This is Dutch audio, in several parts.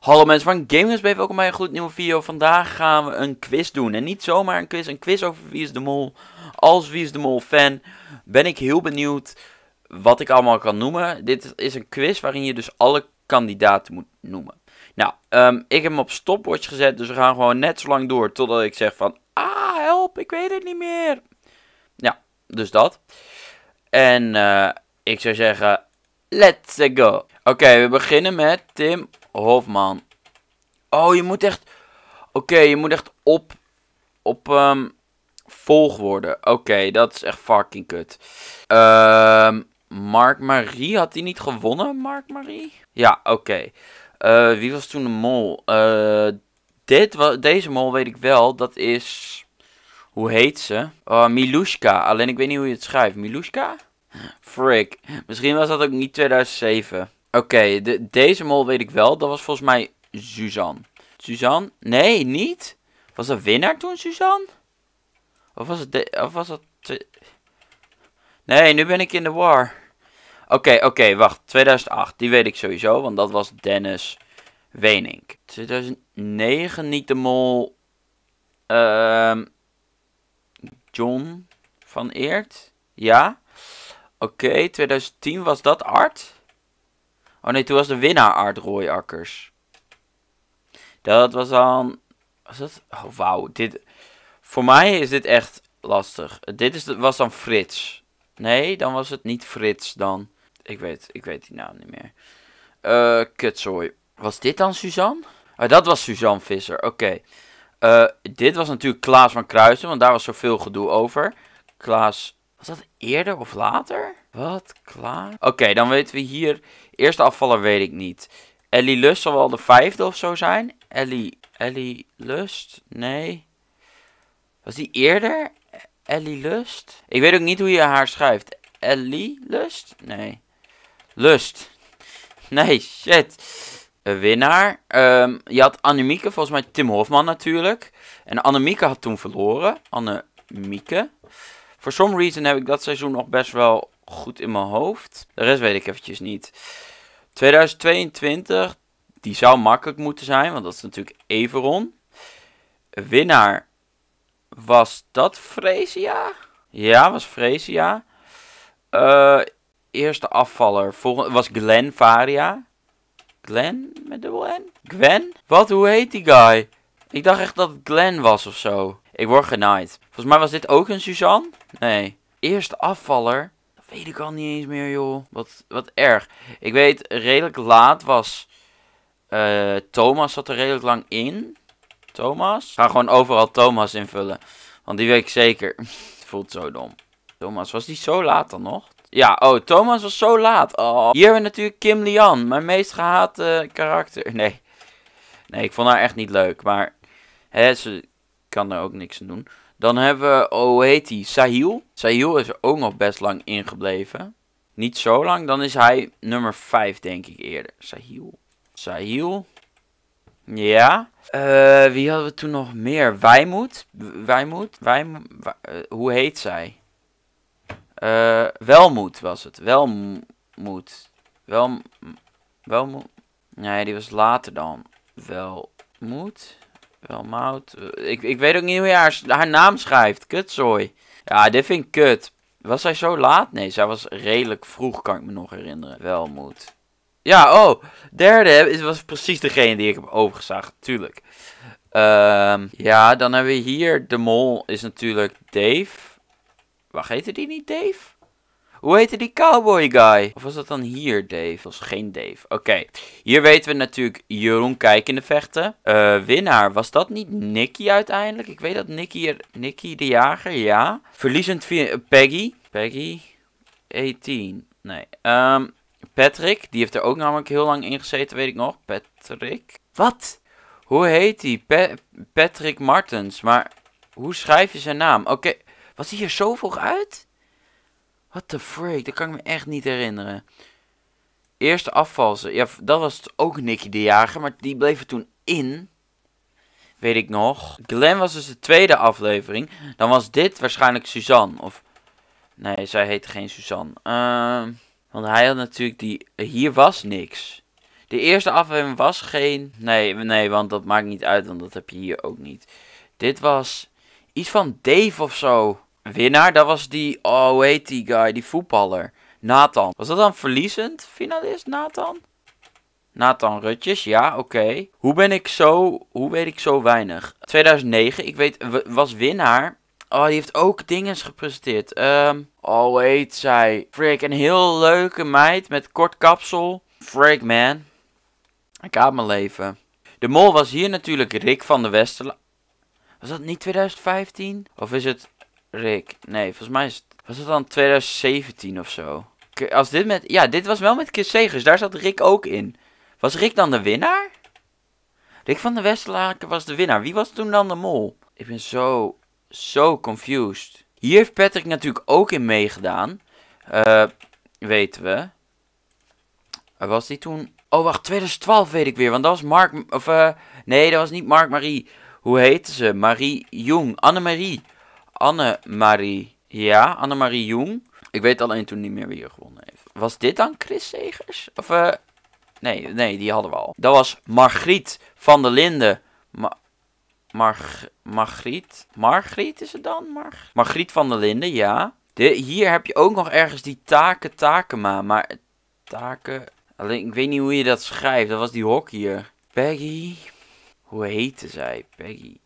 Hallo mensen van GameGuns, welkom bij een goed nieuwe video. Vandaag gaan we een quiz doen. En niet zomaar een quiz, een quiz over Wie is de Mol. Als Wie is de Mol fan ben ik heel benieuwd wat ik allemaal kan noemen. Dit is een quiz waarin je dus alle kandidaten moet noemen. Nou, ehm, ik heb hem op stopwatch gezet, dus we gaan gewoon net zo lang door totdat ik zeg van... Ah, help, ik weet het niet meer. Ja, dus dat. En eh, ik zou zeggen, let's go. Oké, we beginnen met Tim Hofman. Oh, je moet echt... Oké, je moet echt op... Op... Ehm, volg worden. Oké, dat is echt fucking kut. Ehm, Mark Marie, had hij niet gewonnen, Mark Marie? Ja, oké. Eh, wie was toen de mol? Eh, dit deze mol weet ik wel. Dat is... Hoe heet ze? Oh, Milushka. Alleen ik weet niet hoe je het schrijft. Milushka? Frick. Misschien was dat ook niet 2007. Oké, de, deze mol weet ik wel. Dat was volgens mij Suzanne. Suzanne? Nee, niet? Was dat winnaar toen, Suzanne? Of was het... of was dat... Nee, nu ben ik in de war. Oké, oké, wacht. 2008, die weet ik sowieso, want dat was Dennis Wenink. 2009 niet de mol... ehm John van Eert? Ja. Oké, 2010 was dat Art? Oh nee, toen was de winnaar Ard Rooiakkers. Dat was dan... Was dat? Oh, wauw. Dit... Voor mij is dit echt lastig. Dit is, was dan Frits. Nee, dan was het niet Frits dan. Ik weet, ik weet die naam niet meer. Eh, uh, Was dit dan Suzanne? Ah, dat was Suzanne Visser. Oké. Okay. Eh, dit was natuurlijk Klaas van Kruisen, want daar was zoveel gedoe over. Klaas was dat eerder of later? Wat klaar? Oké, dan weten we hier. Eerste afvaller weet ik niet. Ellie Lust zal wel de vijfde of zo zijn. Ellie, Ellie Lust? Nee. Was die eerder? Ellie Lust? Ik weet ook niet hoe je haar schrijft. Ellie Lust? Nee. Lust. Nee, shit. Een winnaar. Ehm, je had Annemieke, volgens mij Tim Hofman natuurlijk. En Annemieke had toen verloren. Annemieke. For some reason heb ik dat seizoen nog best wel goed in mijn hoofd. De rest weet ik eventjes niet. 2022, die zou makkelijk moeten zijn, want dat is natuurlijk Everon. Winnaar was dat Fresia? Ja, was Fresia. Eh, eerste afvaller volgende, was Glen Varia. Glen met dubbel N? Gwen? Wat, hoe heet die guy? Ik dacht echt dat het Glen was of zo. Ik word genaaid. Volgens mij was dit ook een Suzanne? Nee. Eerste afvaller? Dat weet ik al niet eens meer, joh. Wat, wat erg. Ik weet, redelijk laat was... Eh, Thomas zat er redelijk lang in. Thomas? Ga gewoon overal Thomas invullen. Want die weet ik zeker. Voelt zo dom. Thomas, was die zo laat dan nog? Ja, oh, Thomas was zo laat. Oh. Hier hebben we natuurlijk Kim Lian, mijn meest gehate karakter. Nee. Nee, ik vond haar echt niet leuk. Maar hè, ze kan er ook niks aan doen. Dan hebben we, oh hoe heet hij, Sahil. Sahil is ook nog best lang ingebleven. Niet zo lang, dan is hij nummer 5 denk ik eerder. Sahil. Sahil. Ja. Eh, wie hadden we toen nog meer? Wijmoed. Wijmoed. Wijmoed. Eh, hoe heet zij? Uh, Welmoed was het. Welmoed. Wel, Welmoed. Nee, die was later dan. Welmoed. Wel Mout. Eh, ik, ik weet ook niet hoe je haar, naam schrijft. Kutzooi. Ja, dit vind ik kut. Was zij zo laat? Nee, zij was redelijk vroeg, kan ik me nog herinneren. Wel moet. Ja, oh. Derde was precies degene die ik heb overgezagd Tuurlijk. Ehm, ja, dan hebben we hier de mol. Is natuurlijk Dave. Wacht, heette die niet Dave? Hoe heette die cowboy guy? Of was dat dan hier Dave? Dat was geen Dave. Oké. Hier weten we natuurlijk Jeroen Kijk in de vechten. Eh, winnaar. Was dat niet Nicky uiteindelijk? Ik weet dat Nicky, er, Nicky de Jager, ja. Verliezend via Peggy. Peggy 18. E nee. Ehm, Patrick. Die heeft er ook namelijk heel lang in gezeten, weet ik nog. Patrick. Wat? Hoe heet hij? Patrick Martens. Maar hoe schrijf je zijn naam? Oké. Okay. Was hij hier zo vroeg uit? What the freak, dat kan ik me echt niet herinneren. Eerste afvalsen. Ja, dat was ook Nicky de Jager, maar die bleef er toen in. Weet ik nog. Glenn was dus de tweede aflevering. Dan was dit waarschijnlijk Suzanne. Of. Nee, zij heette geen Suzanne. Ehm, want hij had natuurlijk die. Hier was niks. De eerste aflevering was geen. Nee, nee, want dat maakt niet uit, want dat heb je hier ook niet. Dit was iets van Dave of zo. Winnaar, dat was die, oh wait heet die guy, die voetballer. Nathan. Was dat dan verliezend finalist, Nathan? Nathan Rutjes, ja, oké. Hoe ben ik zo, hoe weet ik zo weinig? 2009, ik weet, was winnaar. Oh, die heeft ook dingen gepresenteerd. Ehm, oh, wait zij? Freak, een heel leuke meid met kort kapsel. Freak, man. Ik haat mijn leven. De mol was hier natuurlijk Rick van de Westerla. Was dat niet 2015? Of is het Rick. Nee, volgens mij is het, was het dan 2017 of zo. Als dit met, ja, dit was wel met Chris Daar zat Rick ook in. Was Rick dan de winnaar? Rick van de Westerlaken was de winnaar. Wie was toen dan de mol? Ik ben zo, zo confused. Hier heeft Patrick natuurlijk ook in meegedaan. Uh, weten we. Was die toen... Oh, wacht, 2012 weet ik weer. Want dat was Mark... Of, uh, nee, dat was niet Mark Marie. Hoe heette ze? Marie Jong. Annemarie. Anne-Marie. Ja, Annemarie Jong. Ik weet alleen toen niet meer wie er gewonnen heeft. Was dit dan Chris Segers? Of, eh, nee, nee, die hadden we al. Dat was Margriet van der Linden. Margriet? Margriet is het dan? Mar Margriet van der Linden, ja. De, hier heb je ook nog ergens die Taken Takema. Maar Taken... Alleen, ik weet niet hoe je dat schrijft. Dat was die hier. Peggy... Hoe heette zij? Peggy...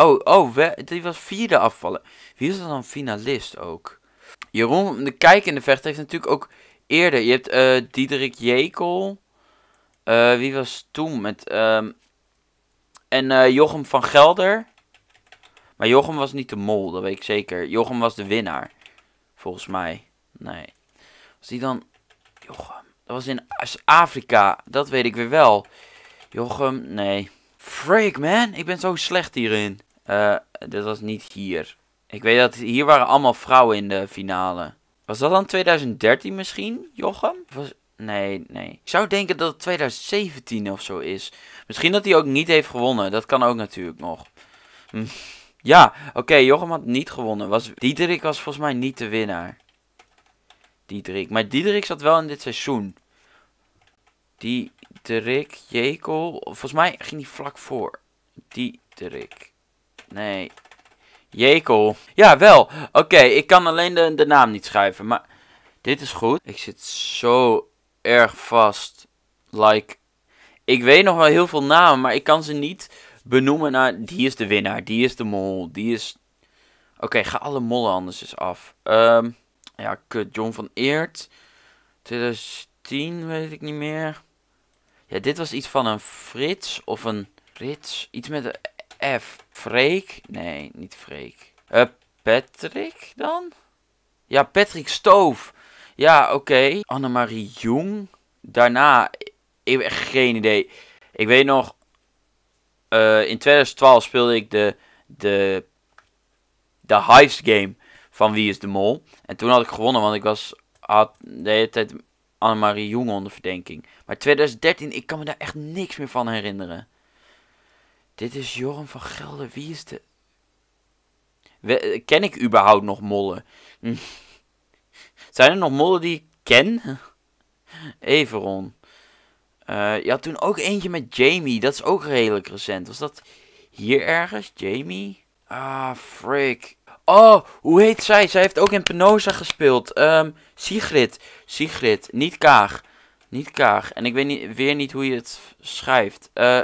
Oh, oh, die was vierde afvallen. Wie is dan finalist ook? Jeroen de Kijk in de vecht heeft natuurlijk ook eerder. Je hebt uh, Diederik Jekel. Eh, wie was toen met... Ehm, en eh, Jochem van Gelder. Maar Jochem was niet de mol, dat weet ik zeker. Jochem was de winnaar. Volgens mij. Nee. Was die dan... Jochem. Dat was in Afrika. Dat weet ik weer wel. Jochem, nee. Freak, man. Ik ben zo slecht hierin. Uh, dit was niet hier. Ik weet dat hier waren allemaal vrouwen in de finale. Was dat dan 2013 misschien, Jochem? Was... Nee, nee. Ik zou denken dat het 2017 of zo is. Misschien dat hij ook niet heeft gewonnen. Dat kan ook natuurlijk nog. Hm. Ja, oké, Jochem had niet gewonnen. Was... Diederik was volgens mij niet de winnaar. Diederik. Maar Diederik zat wel in dit seizoen. Diederik, Jekel. Volgens mij ging hij vlak voor. Diederik. Nee. Jekel. Ja, wel. Oké, ik kan alleen de, de naam niet schrijven. Maar dit is goed. Ik zit zo erg vast. Like, ik weet nog wel heel veel namen, maar ik kan ze niet benoemen naar... Die is de winnaar, die is de mol, die is... Oké, ga alle mollen anders eens af. Um, ja, kut. John van Eert. 2010, weet ik niet meer. Ja, dit was iets van een Frits of een Frits. Iets met een F. Freek? Nee, niet Freek. Eh, Patrick dan? Ja, Patrick Stoof. Ja, oké. Okay. Annemarie Jong. Daarna, ik heb geen idee. Ik weet nog, eh, in 2012 speelde ik de, de, de Hives game van Wie is de Mol. En toen had ik gewonnen, want ik was, had de hele tijd Annemarie Jong onder verdenking. Maar 2013, ik kan me daar echt niks meer van herinneren. Dit is Joram van Gelder. Wie is de... Eh, ken ik überhaupt nog mollen? Zijn er nog mollen die ik ken? Everon. Eh, ja, toen ook eentje met Jamie. Dat is ook redelijk recent. Was dat hier ergens? Jamie? Ah, frick. Oh, hoe heet zij? Zij heeft ook in Penosa gespeeld. Ehm, Sigrid. Sigrid. Niet Kaag. Niet Kaag. En ik weet niet, weer niet hoe je het schrijft. Eh...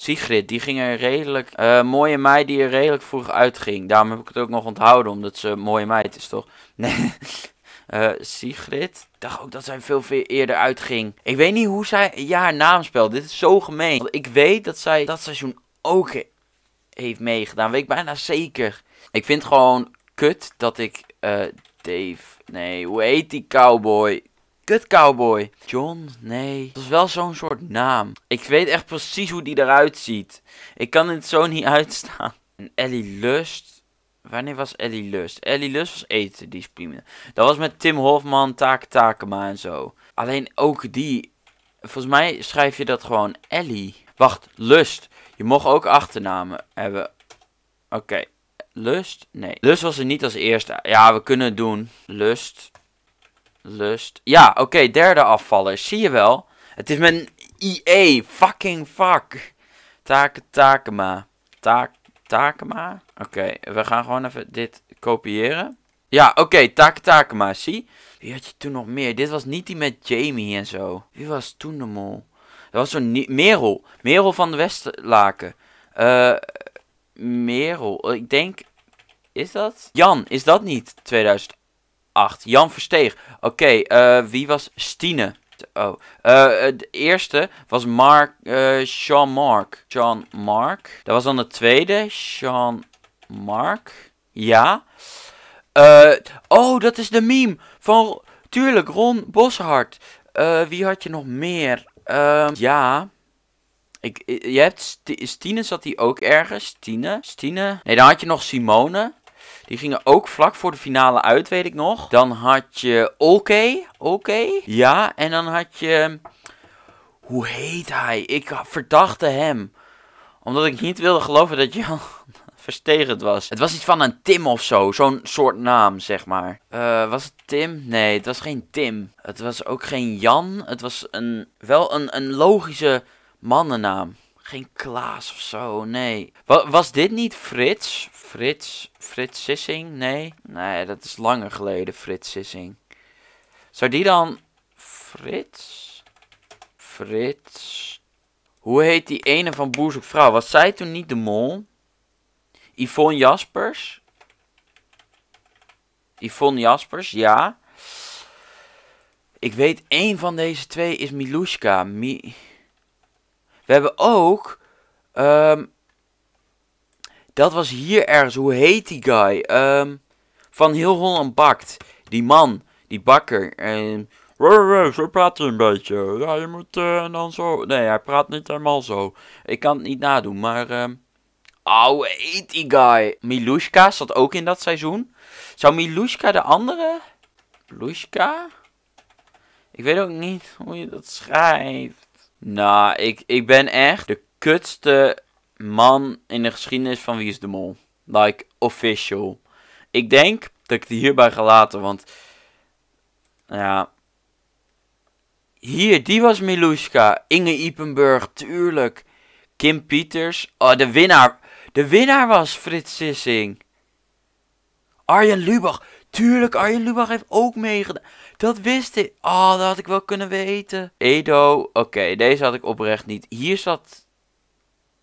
Sigrid, die ging er redelijk... Eh, mooie meid die er redelijk vroeg uitging. Daarom heb ik het ook nog onthouden, omdat ze een mooie meid is, toch? Nee. Uh, Sigrid. Ik dacht ook dat zij veel, veel eerder uitging. Ik weet niet hoe zij ja, haar naam spelt. Dit is zo gemeen. Want ik weet dat zij dat seizoen ook heeft meegedaan. Weet ik bijna zeker. Ik vind gewoon kut dat ik eh, Dave... Nee, hoe heet die cowboy? Kut Cowboy. John? Nee. dat is wel zo'n soort naam. Ik weet echt precies hoe die eruit ziet. Ik kan het zo niet uitstaan. En Ellie Lust? Wanneer was Ellie Lust? Ellie Lust was eten die etendiscipline. Dat was met Tim Hofman, Taken Takema en zo. Alleen ook die. Volgens mij schrijf je dat gewoon Ellie. Wacht, Lust. Je mocht ook achternamen hebben. Oké. Lust? Nee. Lust was er niet als eerste. Ja, we kunnen het doen. Lust. Lust. Ja, oké, derde afvaller. Zie je wel? Het is mijn IE. Fucking fuck. Taken, takema. Tak, takema? Oké, we gaan gewoon even dit kopiëren. Ja, oké, okay, taken, takema. Zie? Wie had je toen nog meer? Dit was niet die met Jamie en zo. Wie was toen de mol? Dat was zo'n... Merel. Merel van de Westlaken. Eh... Uh, Merel. Ik denk... Is dat? Jan, is dat niet 2000? 8. Jan Versteeg. Oké, eh, wie was Stine? Oh, eh, eh, de eerste was Mark, uh, Sean Mark. Sean Mark. Dat was dan de tweede, Sean Mark. Ja. oh, dat is de meme van, tuurlijk, Ron Boshart. wie had je nog meer? Ehm, ja. Ik, je hebt Stine zat die ook ergens. Stine, Stine. Nee, dan had je nog Simone. Die gingen ook vlak voor de finale uit, weet ik nog. Dan had je Oké. Oké. ja, en dan had je... Hoe heet hij? Ik verdachte hem. Omdat ik niet wilde geloven dat Jan verstegend was. Het was iets van een Tim of zo. Zo'n soort naam, zeg maar. Eh, was het Tim? Nee, het was geen Tim. Het was ook geen Jan. Het was een, wel een, een logische mannennaam. Geen Klaas of zo, nee. Wa was dit niet Frits? Frits? Frits Sissing? Nee. Nee, dat is langer geleden, Frits Sissing. Zou die dan... Frits? Frits? Hoe heet die ene van Boerzoek Was zij toen niet de mol? Yvonne Jaspers? Yvonne Jaspers, ja. Ik weet, één van deze twee is Milushka. Mi we hebben ook. Ehm, dat was hier ergens. Hoe heet die guy? Ehm, van Heel Holland Bakt. Die man. Die bakker. En. Zo praat hij een beetje. Ja, je moet. Eh, en dan zo. Nee, hij praat niet helemaal zo. Ik kan het niet nadoen, maar. Um, Oh, heet die guy. Milushka zat ook in dat seizoen. Zou Milushka de andere? Milushka? Ik weet ook niet hoe je dat schrijft. Nou, ik, ik ben echt de kutste man in de geschiedenis van Wie is de Mol. Like, official. Ik denk dat ik het hierbij ga laten, want... Nou ja... Hier, die was Miluska. Inge Ipenburg, tuurlijk. Kim Pieters. Oh, de winnaar. De winnaar was Frits Sissing. Arjen Lubach. Tuurlijk, Arjen Lubach heeft ook meegedaan. Dat wist ik. Oh, dat had ik wel kunnen weten. Edo. Oké, deze had ik oprecht niet. Hier zat...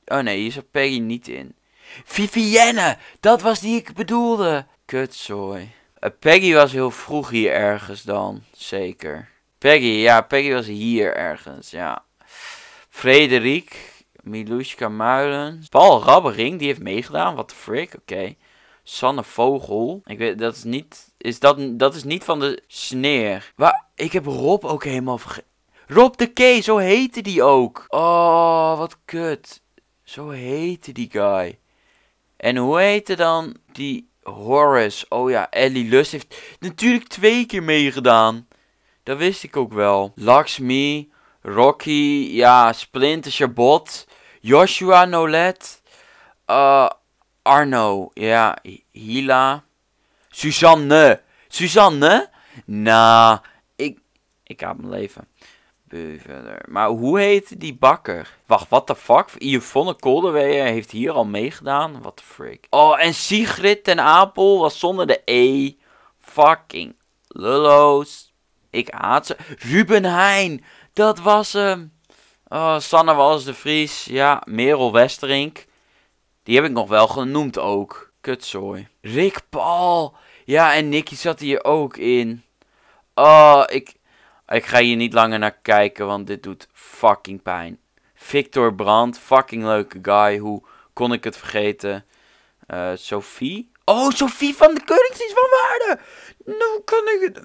Oh nee, hier zat Peggy niet in. Vivienne! Dat was die ik bedoelde. Kutzooi. Eh, Peggy was heel vroeg hier ergens dan. Zeker. Peggy, ja, Peggy was hier ergens, ja. Frederik. Milushka Muilen. Paul Rabbering, die heeft meegedaan. Wat de frick, oké. Sanne Vogel. Ik weet, dat is niet... Is dat, dat is niet van de sneer. Waar, ik heb Rob ook helemaal vergeten. Rob de K, zo heette die ook. Oh, wat kut. Zo heette die guy. En hoe heette dan die Horace? Oh ja, Ellie Lust heeft natuurlijk twee keer meegedaan. Dat wist ik ook wel. Lakshmi, Rocky, ja, Splinter Shabot. Joshua Nolet. Uh, Arno, ja, Hila. Suzanne. Suzanne? Nou, ik, ik haat mijn leven. Maar hoe heet die bakker? Wacht, what the fuck? Yvonne Kolderweer heeft hier al meegedaan. What the freak. Oh, en Sigrid ten Apel was zonder de E. Fucking lulloos. Ik haat ze. Ruben Heijn. Dat was hem. Oh, Sanne Wallis de Vries. Ja, Merel Westerink. Die heb ik nog wel genoemd ook. Kutzooi. Rick Paul. Ja, en Nicky zat hier ook in. Oh, ik, ik ga hier niet langer naar kijken, want dit doet fucking pijn. Victor Brandt, fucking leuke guy. Hoe kon ik het vergeten? Uh, Sophie? Oh, Sophie van de is van Waarde! Nou kan ik het...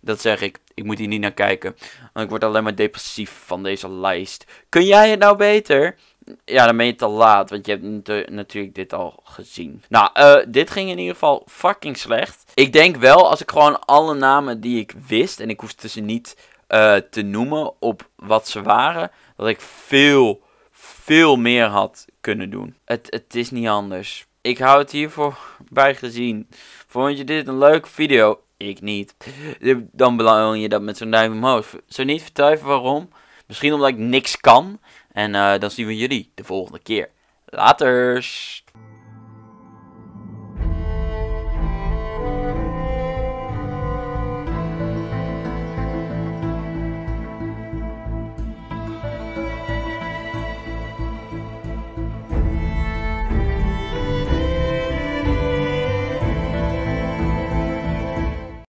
Dat zeg ik. Ik moet hier niet naar kijken. Want ik word alleen maar depressief van deze lijst. Kun jij het nou beter? ja, dan ben je te laat. Want je hebt natuurlijk dit al gezien. Nou, eh, dit ging in ieder geval fucking slecht. Ik denk wel, als ik gewoon alle namen die ik wist. En ik hoefde ze niet eh, te noemen op wat ze waren. Dat ik veel, veel meer had kunnen doen. Het, het is niet anders. Ik hou het hiervoor bij gezien. Vond je dit een leuke video? Ik niet. Dan belang je dat met zo'n duim omhoog. Zo niet, vertel waarom. Misschien omdat ik niks kan. En eh, dan zien we jullie de volgende keer. Laters!